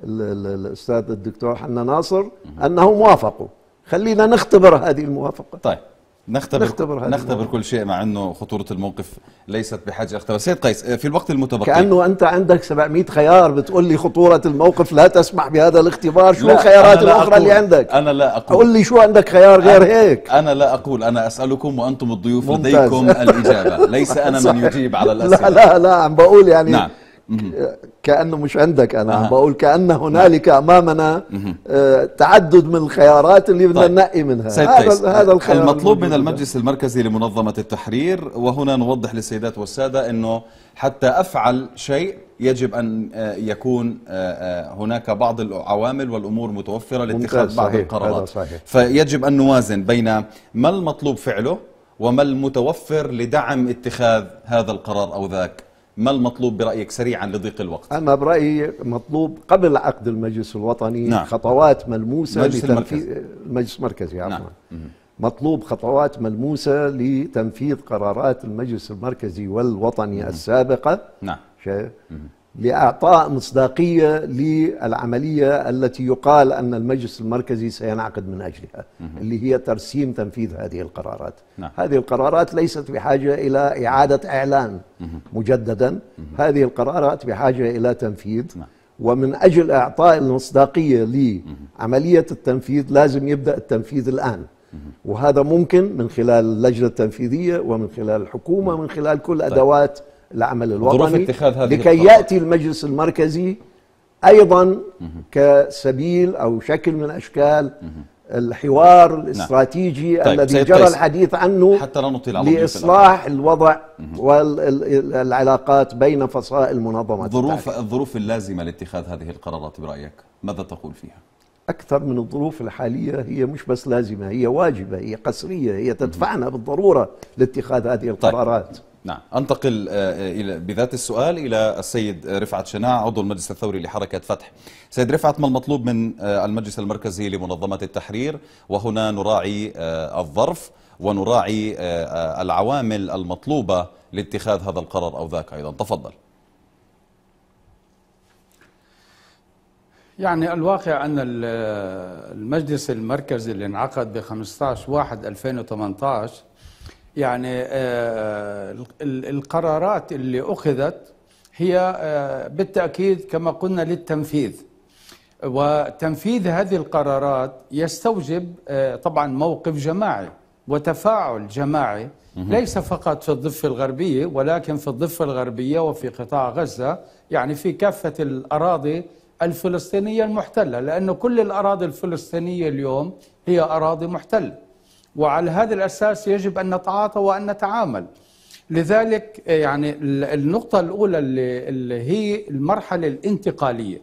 الأستاذ الدكتور حنا ناصر أنهم وافقوا خلينا نختبر هذه الموافقة طيب نختبر نختبر, نختبر كل شيء مع انه خطوره الموقف ليست بحاجه اختبار سيد قيس آه، في الوقت المتبقي كانه انت عندك 700 خيار بتقول لي خطوره الموقف لا تسمح بهذا الاختبار شو الخيارات الاخرى اللي عندك انا لا اقول قول لي شو عندك خيار غير أنا هيك انا لا اقول انا اسالكم وانتم الضيوف ممتاز. لديكم الاجابه ليس انا من يجيب على الاسئله لا لا لا عم بقول يعني نعم. آه، كانه مش عندك انا أه. بقول كان هنالك امامنا آه، تعدد من الخيارات اللي بدنا طيب. ننقي منها سيد هذا هذا الخيار المطلوب من المجلس المركزي لمنظمه التحرير وهنا نوضح للسيدات والساده انه حتى افعل شيء يجب ان آه، يكون هناك بعض العوامل والامور متوفره لاتخاذ بعض صحيح. القرارات صحيح. فيجب ان نوازن بين ما المطلوب فعله وما المتوفر لدعم اتخاذ هذا القرار او ذاك ما المطلوب برأيك سريعا لضيق الوقت أنا برأيي مطلوب قبل عقد المجلس الوطني نعم. خطوات ملموسة مجلس المركزي المجلس المركزي عفوا نعم. مطلوب خطوات ملموسة لتنفيذ قرارات المجلس المركزي والوطني مم. السابقة نعم لإعطاء مصداقية للعملية التي يقال أن المجلس المركزي سينعقد من أجلها اللي هي ترسيم تنفيذ هذه القرارات نعم. هذه القرارات ليست بحاجة إلى إعادة إعلان مجددا هذه القرارات بحاجة إلى تنفيذ نعم. ومن أجل إعطاء المصداقية لعملية التنفيذ لازم يبدأ التنفيذ الآن وهذا ممكن من خلال اللجنة التنفيذية ومن خلال الحكومة ومن خلال كل طيب. أدوات طيب. العمل الوطني لكي يأتي المجلس المركزي أيضا كسبيل أو شكل من أشكال الحوار نعم. الاستراتيجي طيب الذي جرى الحديث عنه حتى لا نطيل على لإصلاح الوضع والعلاقات بين فصائل المنظمة التعليم. الظروف اللازمة لاتخاذ هذه القرارات برأيك ماذا تقول فيها؟ أكثر من الظروف الحالية هي مش بس لازمة هي واجبة هي قسرية هي تدفعنا بالضرورة لاتخاذ هذه طيب. القرارات طيب. نعم أنتقل آه، آه، بذات السؤال إلى السيد رفعت شناع عضو المجلس الثوري لحركة فتح سيد رفعت ما المطلوب من آه، المجلس المركزي لمنظمة التحرير وهنا نراعي الظرف ونراعي العوامل المطلوبة لاتخاذ هذا القرار أو ذاك أيضا تفضل يعني الواقع أن المجلس المركزي اللي انعقد ب 15 واحد 2018 يعني آه، القرارات اللي أخذت هي آه، بالتأكيد كما قلنا للتنفيذ وتنفيذ هذه القرارات يستوجب آه، طبعا موقف جماعي وتفاعل جماعي ليس فقط في الضفة الغربية ولكن في الضفة الغربية وفي قطاع غزة يعني في كافة الأراضي الفلسطينية المحتلة لأنه كل الأراضي الفلسطينية اليوم هي أراضي محتلة وعلى هذا الأساس يجب أن نتعاطى وأن نتعامل لذلك يعني النقطة الأولى اللي, اللي هي المرحلة الانتقالية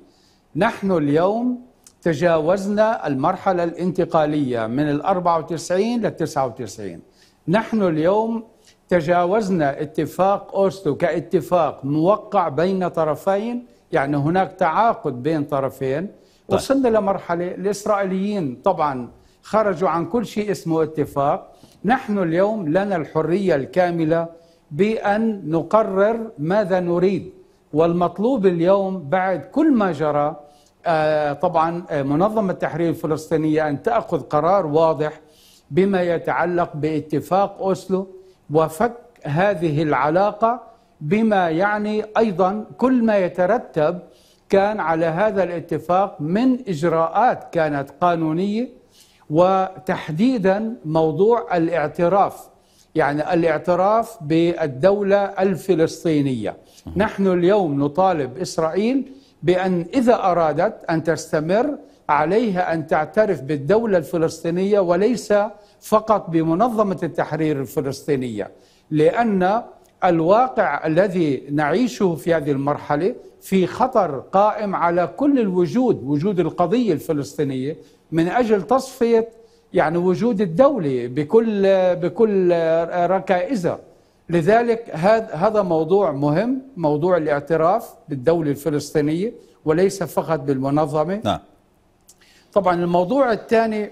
نحن اليوم تجاوزنا المرحلة الانتقالية من ال 94 لل 99 نحن اليوم تجاوزنا اتفاق أوسلو كاتفاق موقع بين طرفين يعني هناك تعاقد بين طرفين وصلنا لمرحلة الإسرائيليين طبعا خرجوا عن كل شيء اسمه اتفاق نحن اليوم لنا الحرية الكاملة بأن نقرر ماذا نريد والمطلوب اليوم بعد كل ما جرى آه، طبعا آه، منظمة التحرير الفلسطينية أن تأخذ قرار واضح بما يتعلق باتفاق أوسلو وفك هذه العلاقة بما يعني أيضا كل ما يترتب كان على هذا الاتفاق من إجراءات كانت قانونية وتحديدا موضوع الاعتراف يعني الاعتراف بالدولة الفلسطينية نحن اليوم نطالب إسرائيل بأن إذا أرادت أن تستمر عليها أن تعترف بالدولة الفلسطينية وليس فقط بمنظمة التحرير الفلسطينية لأن الواقع الذي نعيشه في هذه المرحلة في خطر قائم على كل الوجود وجود القضية الفلسطينية من أجل تصفية يعني وجود الدولة بكل بكل ركائزها لذلك هذا هذا موضوع مهم موضوع الاعتراف بالدولة الفلسطينية وليس فقط بالمنظمة نعم. طبعا الموضوع الثاني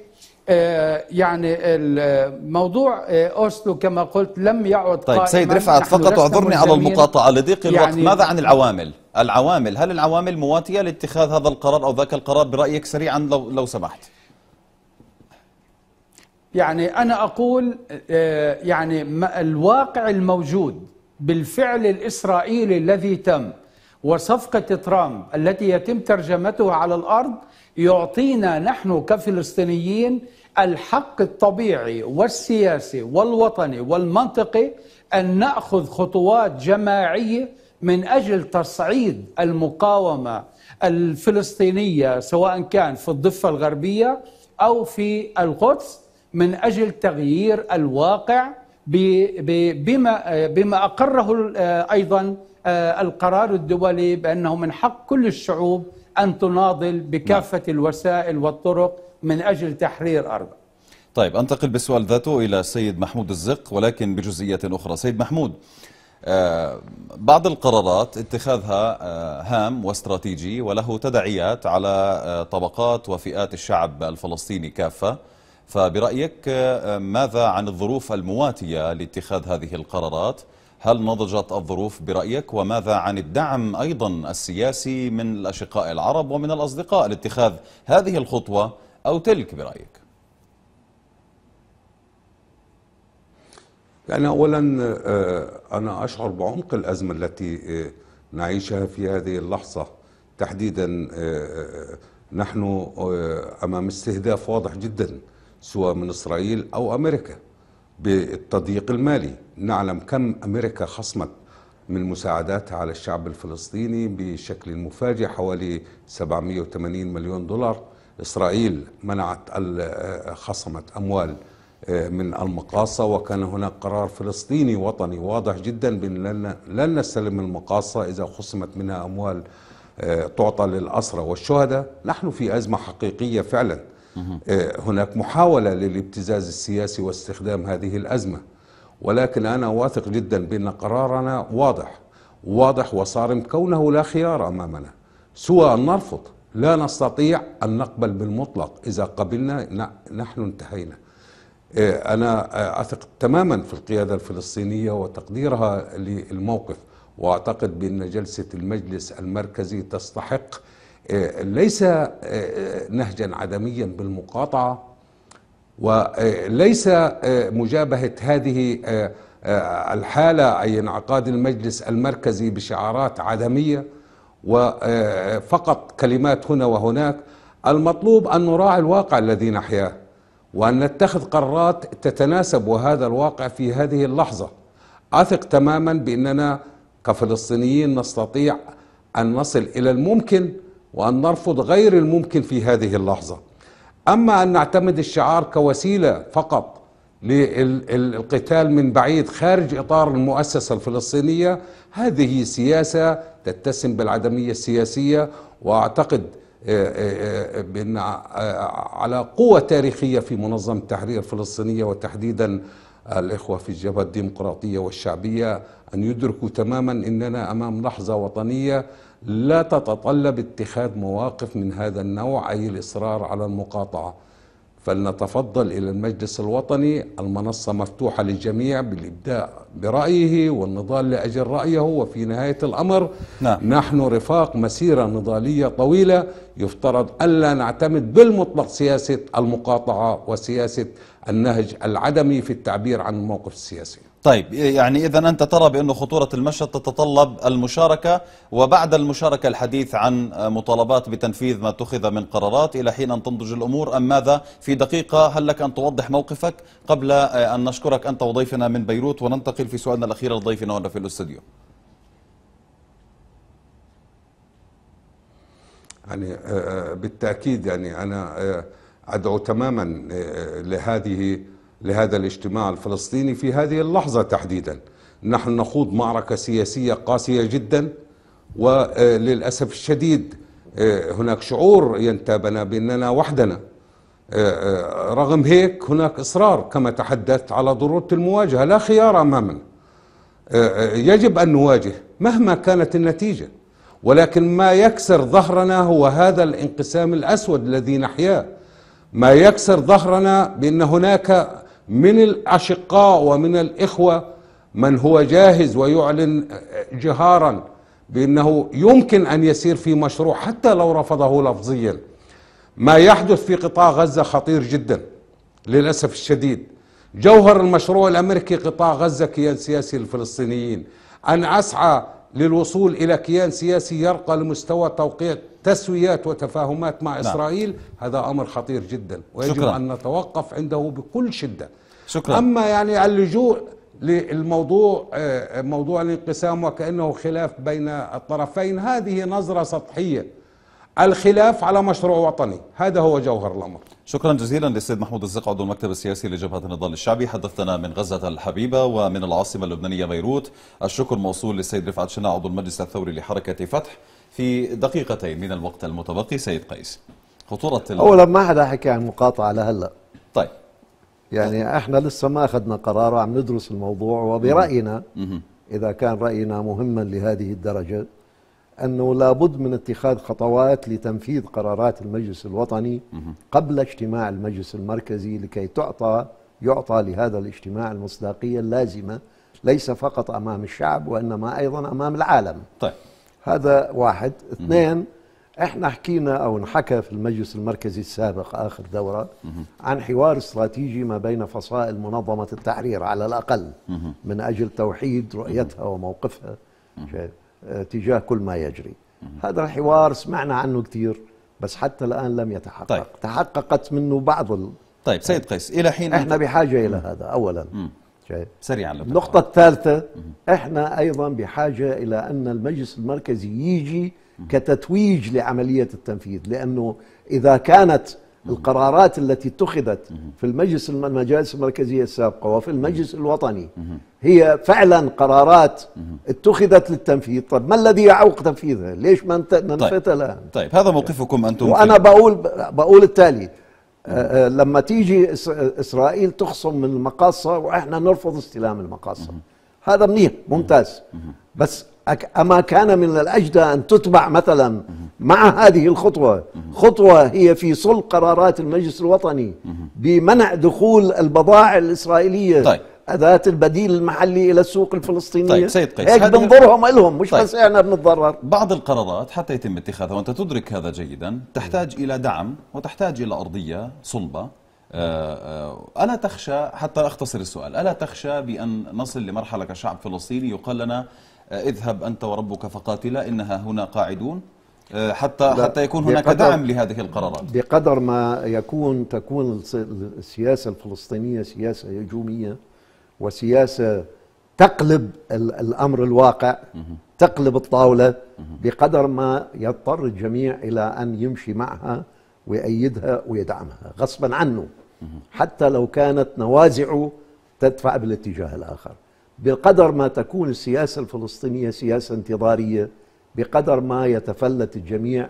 آه، يعني الموضوع آه، اوسلو كما قلت لم يعد طيب سيد رفعت فقط اعذرني على المقاطعه لضيق الوقت يعني ماذا عن العوامل؟ العوامل هل العوامل مواتيه لاتخاذ هذا القرار او ذاك القرار برايك سريعا لو لو سمحت؟ يعني انا اقول آه، يعني الواقع الموجود بالفعل الاسرائيلي الذي تم وصفقه ترامب التي يتم ترجمتها على الارض يعطينا نحن كفلسطينيين الحق الطبيعي والسياسي والوطني والمنطقي ان ناخذ خطوات جماعيه من اجل تصعيد المقاومه الفلسطينيه سواء كان في الضفه الغربيه او في القدس من اجل تغيير الواقع بما بما اقره ايضا آه، القرار الدولي بانه من حق كل الشعوب أن تناضل نعم. بكافة الوسائل والطرق من أجل تحرير أرضها طيب أنتقل بالسؤال ذاته إلى السيد محمود الزق ولكن بجزئية أخرى سيد محمود آه، بعض القرارات اتخاذها آه، هام واستراتيجي وله تداعيات على آه، طبقات وفئات الشعب الفلسطيني كافة فبرأيك ماذا عن الظروف المواتية لاتخاذ هذه القرارات؟ هل نضجت الظروف برأيك وماذا عن الدعم أيضا السياسي من الأشقاء العرب ومن الأصدقاء لاتخاذ هذه الخطوة أو تلك برأيك يعني أولا آه، أنا أشعر بعمق الأزمة التي آه، نعيشها في هذه اللحظة تحديدا آه، نحن أمام استهداف واضح جدا سواء من إسرائيل أو أمريكا بالتضييق المالي نعلم كم أمريكا خصمت من مساعداتها على الشعب الفلسطيني بشكل مفاجئ حوالي 780 مليون دولار إسرائيل منعت خصمت أموال آه، من المقاصة وكان هناك قرار فلسطيني وطني واضح جدا بأن لن نستلم المقاصة إذا خصمت منها أموال آه، تعطى للأسرة والشهداء نحن في أزمة حقيقية فعلا آه، هناك محاولة للابتزاز السياسي واستخدام هذه الأزمة ولكن أنا واثق جدا بأن قرارنا واضح واضح وصارم كونه لا خيار أمامنا سوى أن نرفض لا نستطيع أن نقبل بالمطلق إذا قبلنا نحن انتهينا آه، أنا آه، أثق تماما في القيادة الفلسطينية وتقديرها للموقف وأعتقد بأن جلسة المجلس المركزي تستحق آه، ليس آه، آه، نهجا عدميا بالمقاطعه وليس مجابهه هذه الحاله اي انعقاد المجلس المركزي بشعارات عدميه وفقط كلمات هنا وهناك المطلوب ان نراعي الواقع الذي نحياه وان نتخذ قرارات تتناسب وهذا الواقع في هذه اللحظه اثق تماما باننا كفلسطينيين نستطيع ان نصل الى الممكن وأن نرفض غير الممكن في هذه اللحظة أما أن نعتمد الشعار كوسيلة فقط للقتال من بعيد خارج إطار المؤسسة الفلسطينية هذه سياسة تتسم بالعدمية السياسية وأعتقد آه، آه، آه، بأن على قوة تاريخية في منظمة التحرير الفلسطينية وتحديدا الإخوة في الجبهة الديمقراطية والشعبية أن يدركوا تماما أننا أمام لحظة وطنية لا تتطلب اتخاذ مواقف من هذا النوع أي الإصرار على المقاطعة فلنتفضل إلى المجلس الوطني المنصة مفتوحة للجميع بالابداء برأيه والنضال لأجل رأيه وفي نهاية الأمر نعم. نحن رفاق مسيرة نضالية طويلة يفترض ألا نعتمد بالمطلق سياسة المقاطعة وسياسة النهج العدمي في التعبير عن الموقف السياسي طيب يعني إذا أنت ترى بأن خطورة المشهد تتطلب المشاركة وبعد المشاركة الحديث عن مطالبات بتنفيذ ما اتخذ من قرارات إلى حين أن تنضج الأمور أم ماذا في دقيقة هل لك أن توضح موقفك قبل أن نشكرك أنت وضيفنا من بيروت وننتقل في سؤالنا الأخير لضيفنا هنا في الاستوديو يعني آه، آه، بالتأكيد يعني أنا آه، أدعو تماما لهذه لهذا الاجتماع الفلسطيني في هذه اللحظة تحديدا نحن نخوض معركة سياسية قاسية جدا وللأسف الشديد هناك شعور ينتابنا بأننا وحدنا رغم هيك هناك إصرار كما تحدثت على ضرورة المواجهة لا خيار أمامنا يجب أن نواجه مهما كانت النتيجة ولكن ما يكسر ظهرنا هو هذا الانقسام الأسود الذي نحياه ما يكسر ظهرنا بأن هناك من الأشقاء ومن الإخوة من هو جاهز ويعلن جهارا بأنه يمكن أن يسير في مشروع حتى لو رفضه لفظيا ما يحدث في قطاع غزة خطير جدا للأسف الشديد جوهر المشروع الأمريكي قطاع غزة كيان سياسي للفلسطينيين أن أسعى للوصول إلى كيان سياسي يرقى لمستوى توقيع تسويات وتفاهمات مع لا. نعم. إسرائيل هذا أمر خطير جدا ويجب شكرا. أن نتوقف عنده بكل شدة شكرا. أما يعني اللجوء للموضوع آه، موضوع الانقسام وكأنه خلاف بين الطرفين هذه نظرة سطحية الخلاف على مشروع وطني هذا هو جوهر الأمر شكرا جزيلا للسيد محمود الزق عضو المكتب السياسي لجبهة النضال الشعبي حدثتنا من غزة الحبيبة ومن العاصمة اللبنانية بيروت الشكر موصول للسيد رفعت شناع عضو المجلس الثوري لحركة فتح في دقيقتين من الوقت المتبقي سيد قيس خطورة أولا ما حدا حكى عن مقاطعة لهلا طيب يعني احنا لسه ما اخذنا قرار وعم ندرس الموضوع وبراينا اذا كان راينا مهما لهذه الدرجه أنه لابد من اتخاذ خطوات لتنفيذ قرارات المجلس الوطني قبل اجتماع المجلس المركزي لكي تعطى يعطى لهذا الاجتماع المصداقية اللازمة ليس فقط أمام الشعب وإنما أيضا أمام العالم طيب. هذا واحد اثنين احنا حكينا او انحكى في المجلس المركزي السابق اخر دوره عن حوار استراتيجي ما بين فصائل منظمه التحرير على الاقل من اجل توحيد رؤيتها وموقفها شايف آه، تجاه كل ما يجري هذا الحوار سمعنا عنه كثير بس حتى الآن لم يتحقق طيب. تحققت منه بعض ال... طيب سيد قيس إلى حين إحنا بحاجة إلى هذا أولا سريعا النقطة الثالثة إحنا أيضا بحاجة إلى أن المجلس المركزي يجي كتتويج لعملية التنفيذ لأنه إذا كانت نعم. القرارات التي اتخذت في المجلس المجالس المركزية السابقة وفي المجلس الوطني هي فعلا قرارات اتخذت للتنفيذ طيب ما الذي يعوق تنفيذها ليش ما ننفذها طيب. الآن طيب هذا موقفكم أنتم وأنا بقول بقول التالي آه، آه، لما تيجي إسرائيل تخصم من المقاصة وإحنا نرفض استلام المقاصة هذا منيح ممتاز بس أما كان من الأجدى أن تتبع مثلا مع هذه الخطوة خطوة هي في صلب قرارات المجلس الوطني بمنع دخول البضائع الإسرائيلية طيب. أداة البديل المحلي إلى السوق الفلسطينية طيب سيد قيس هيك بنضرهم لهم مش طيب. بس إحنا بنتضرر بعض القرارات حتى يتم اتخاذها وأنت تدرك هذا جيدا تحتاج إلى دعم وتحتاج إلى أرضية صلبة آه، آه، ألا تخشى حتى أختصر السؤال ألا تخشى بأن نصل لمرحلة كشعب فلسطيني يقال لنا آه، اذهب أنت وربك فقاتلا إنها هنا قاعدون آه، حتى حتى يكون هناك دعم لهذه القرارات بقدر ما يكون تكون السياسه الفلسطينيه سياسه هجوميه وسياسه تقلب الامر الواقع تقلب الطاوله بقدر ما يضطر الجميع الى ان يمشي معها ويأيدها ويدعمها غصبا عنه حتى لو كانت نوازعه تدفع بالاتجاه الاخر بقدر ما تكون السياسة الفلسطينية سياسة انتظارية بقدر ما يتفلت الجميع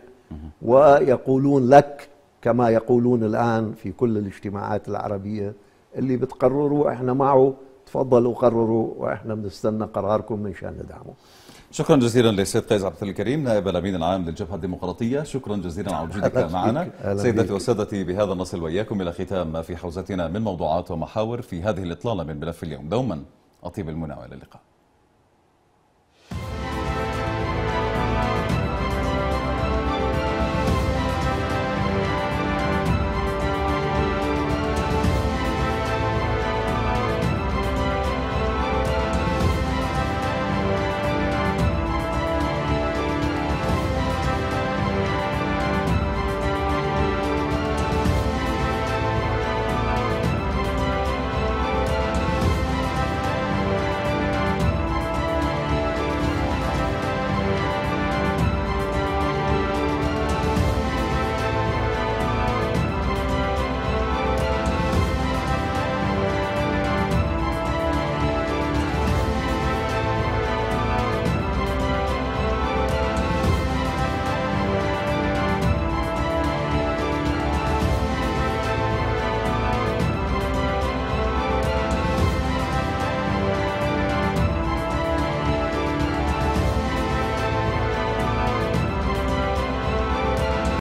ويقولون لك كما يقولون الآن في كل الاجتماعات العربية اللي بتقرروا احنا معه تفضلوا قرروا واحنا بنستنى قراركم من شان ندعمه شكرا جزيلا للسيد قيس عبد الكريم نائب الامين العام للجبهه الديمقراطيه شكرا جزيلا على وجودك معنا سيدتي وسادتي بهذا نصل واياكم الى ختام ما في حوزتنا من موضوعات ومحاور في هذه الاطلاله من ملف اليوم دوما اطيب المنى والى اللقاء